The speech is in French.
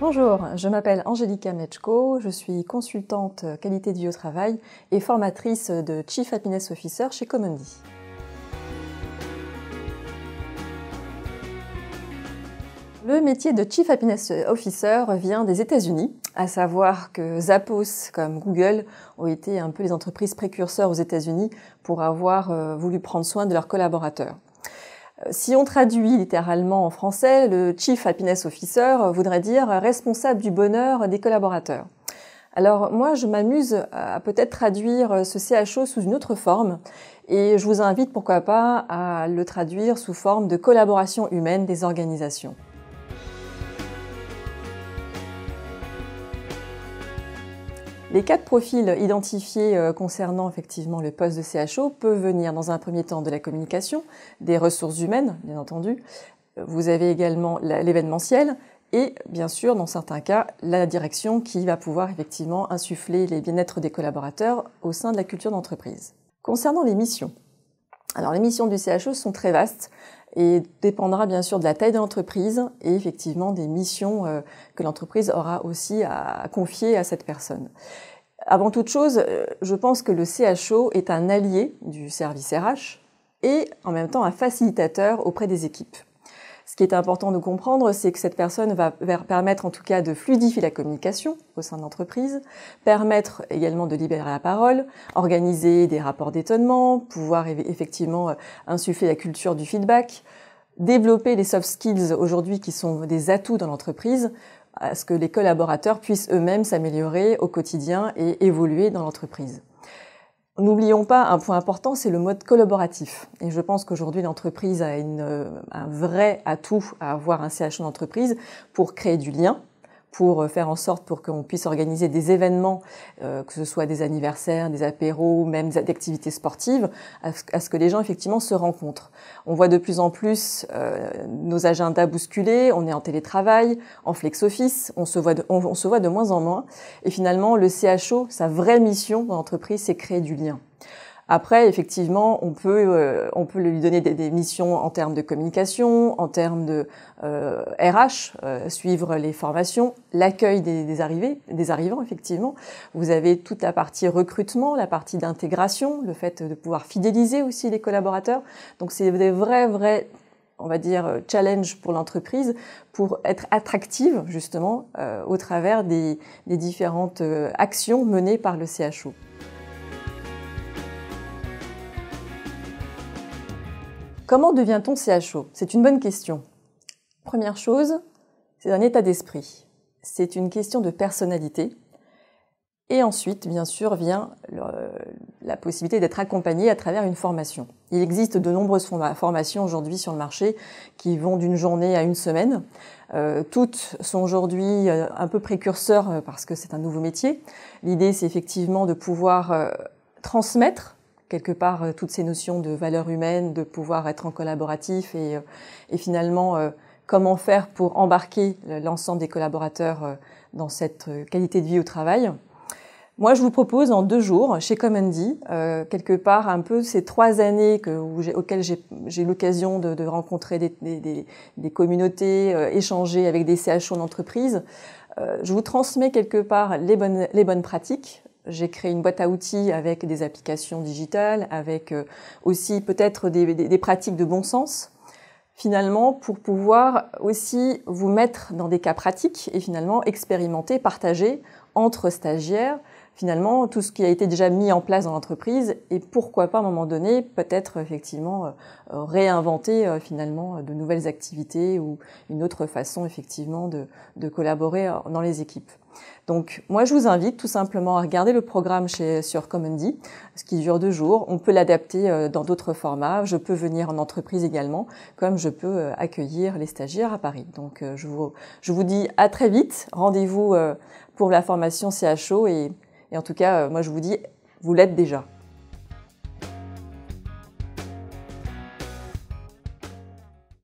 Bonjour, je m'appelle Angélica Mechko, je suis consultante qualité de vie au travail et formatrice de Chief Happiness Officer chez Commondi. Le métier de Chief Happiness Officer vient des États-Unis, à savoir que Zappos comme Google ont été un peu les entreprises précurseurs aux États-Unis pour avoir euh, voulu prendre soin de leurs collaborateurs. Euh, si on traduit littéralement en français, le Chief Happiness Officer voudrait dire responsable du bonheur des collaborateurs. Alors moi, je m'amuse à peut-être traduire ce CHO sous une autre forme et je vous invite pourquoi pas à le traduire sous forme de collaboration humaine des organisations. Les quatre profils identifiés euh, concernant effectivement le poste de CHO peuvent venir dans un premier temps de la communication, des ressources humaines, bien entendu. Euh, vous avez également l'événementiel et bien sûr, dans certains cas, la direction qui va pouvoir effectivement insuffler les bien-être des collaborateurs au sein de la culture d'entreprise. Concernant les missions, alors les missions du CHO sont très vastes et dépendra bien sûr de la taille de l'entreprise et effectivement des missions euh, que l'entreprise aura aussi à, à confier à cette personne. Avant toute chose, euh, je pense que le CHO est un allié du service RH et en même temps un facilitateur auprès des équipes qui est important de comprendre, c'est que cette personne va permettre en tout cas de fluidifier la communication au sein de l'entreprise, permettre également de libérer la parole, organiser des rapports d'étonnement, pouvoir effectivement euh, insuffler la culture du feedback, développer les soft skills aujourd'hui qui sont des atouts dans l'entreprise, à ce que les collaborateurs puissent eux-mêmes s'améliorer au quotidien et évoluer dans l'entreprise. N'oublions pas un point important, c'est le mode collaboratif. Et je pense qu'aujourd'hui, l'entreprise a euh, un vrai atout à avoir un CHO d'entreprise pour créer du lien, pour euh, faire en sorte pour qu'on puisse organiser des événements, euh, que ce soit des anniversaires, des apéros, même des activités sportives, à ce, que les gens effectivement se rencontrent. On voit de plus en plus euh, nos agendas bousculés, on est en télétravail, en flex-office, on, se voit on se voit de moins en moins. Et finalement, le CHO, sa vraie mission dans l'entreprise, c'est créer du lien. Après, effectivement, on peut euh, on peut lui donner des, missions en termes de communication, en termes de RH, euh, euh, suivre les formations, l'accueil des, des, arrivés, des arrivants effectivement. Vous avez toute la partie recrutement, la partie d'intégration, le fait de pouvoir fidéliser aussi les collaborateurs. Donc c'est des vrais vrais on va dire challenge pour l'entreprise pour être attractive justement au travers des, des différentes actions menées par le CHO. Comment devient-on CHO C'est une bonne question. Première chose, c'est un état d'esprit. C'est une question de personnalité. Et ensuite, bien sûr, vient la possibilité d'être accompagné à travers une formation. Il existe de nombreuses formations aujourd'hui sur le marché qui vont d'une journée à une semaine. Euh, toutes sont aujourd'hui euh, un peu précurseurs euh, parce que c'est un nouveau métier. L'idée, c'est effectivement de pouvoir transmettre quelque part euh, toutes ces notions de valeur humaine, de pouvoir être en collaboratif et, euh, et finalement euh, comment faire pour embarquer l'ensemble des collaborateurs dans cette qualité de vie au travail. Moi, je vous propose en deux jours, chez Commandy, quelque part un peu ces trois années que, où auxquelles j'ai l'occasion de, de, rencontrer des, des, des communautés, échanger avec des CHO d'entreprise. Euh, je vous transmets quelque part les bonnes, les bonnes pratiques, j'ai créé une boîte à outils avec des applications digitales, avec euh, aussi peut-être des, pratiques de bon sens finalement pour pouvoir aussi vous mettre dans des cas pratiques et finalement expérimenter, partager entre stagiaires finalement tout ce qui a été déjà mis en place dans l'entreprise et pourquoi pas à un moment donné peut-être effectivement euh, euh, réinventer euh, finalement de nouvelles activités ou une autre façon effectivement de, de collaborer dans les équipes. Donc moi je vous invite tout simplement à regarder le programme chez, sur Commandy, ce qui dure deux jours. On peut l'adapter dans d'autres formats. Je peux venir en entreprise également, comme je peux accueillir les stagiaires à Paris. Donc je vous, je vous dis à très vite. Rendez-vous pour la formation CHO et et en tout cas, euh, moi je vous dis, vous l'êtes déjà.